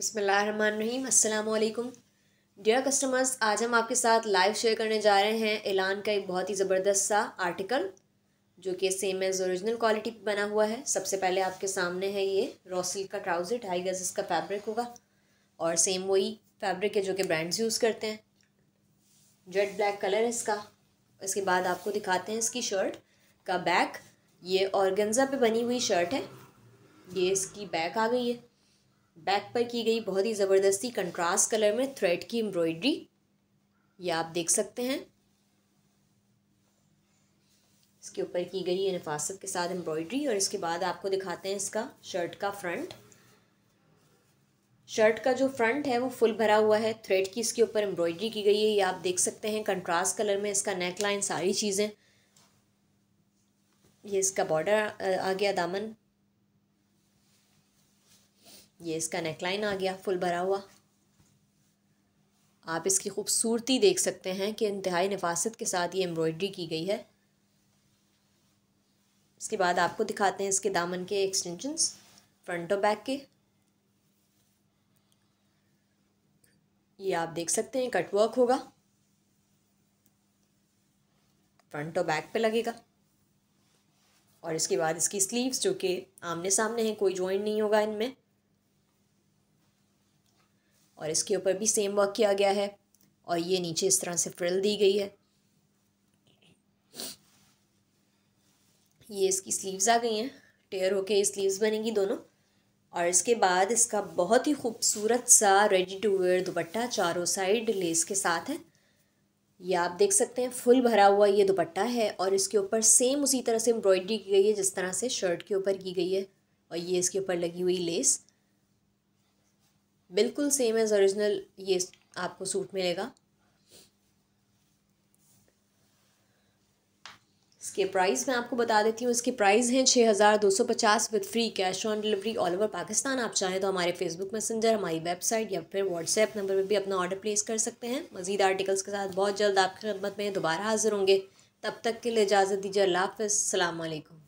बसमीम अल्लाम dear customers आज हम आपके साथ लाइव शेयर करने जा रहे हैं ऐलान का एक बहुत ही ज़बरदस्त सा आर्टिकल जो कि सेम एज़ ओरिजिनल क्वालिटी बना हुआ है सबसे पहले आपके सामने है ये रॉसिल का ट्राउज़र ढाई गज इसका फैब्रिक होगा और सेम वही फैब्रिक है जो कि ब्रांड्स यूज़ करते हैं जेड ब्लैक कलर है इसका इसके बाद आपको दिखाते हैं इसकी शर्ट का बैक ये औरगन्ज़ा पर बनी हुई शर्ट है ये इसकी बैक आ गई है बैक पर की गई बहुत ही ज़बरदस्ती कंट्रास्ट कलर में थ्रेड की एम्ब्रॉयड्री ये आप देख सकते हैं इसके ऊपर की गई है नफासत के साथ एम्ब्रॉयड्री और इसके बाद आपको दिखाते हैं इसका शर्ट का फ्रंट शर्ट का जो फ्रंट है वो फुल भरा हुआ है थ्रेड की इसके ऊपर एम्ब्रॉयडरी की गई है ये आप देख सकते हैं कंट्रास्ट कलर में इसका नेकलाइन सारी चीज़ें ये इसका बॉर्डर आ गया दामन ये इसका नेकलाइन आ गया फुल भरा हुआ आप इसकी खूबसूरती देख सकते हैं कि इंतहाई नफासत के साथ ये एम्ब्रॉयडरी की गई है इसके बाद आपको दिखाते हैं इसके दामन के एक्सटेंशंस फ्रंट और बैक के ये आप देख सकते हैं कटवर्क होगा फ्रंट और बैक पे लगेगा और इसके बाद इसकी स्लीव्स जो कि आमने सामने हैं कोई जॉइंट नहीं होगा इनमें और इसके ऊपर भी सेम वर्क किया गया है और ये नीचे इस तरह से फ्रिल दी गई है ये इसकी स्लीव्स आ गई हैं टेयर होके ये स्लीव्स बनेगी दोनों और इसके बाद इसका बहुत ही खूबसूरत सा रेडी टू वेयर दुपट्टा चारों साइड लेस के साथ है ये आप देख सकते हैं फुल भरा हुआ ये दुपट्टा है और इसके ऊपर सेम उसी तरह से एम्ब्रॉयडरी की गई है जिस तरह से शर्ट के ऊपर की गई है और ये इसके ऊपर लगी हुई लेस बिल्कुल सेम एज ओरिजिनल ये आपको सूट मिलेगा इसके प्राइस मैं आपको बता देती हूँ इसके प्राइस हैं छः हज़ार दो सौ पचास with free cash on delivery all over Pakistan आप चाहें तो हमारे फेसबुक मैसेंजर हमारी वेबसाइट या फिर व्हाट्सएप नंबर पर भी अपना ऑर्डर प्लेस कर सकते हैं मजीद आर्टिकल्स के साथ बहुत जल्द आपकी खदमत में दोबारा हाजिर होंगे तब तक के लिए इजाज़त दीजिए अल्लाह हाफ़ अल्लाम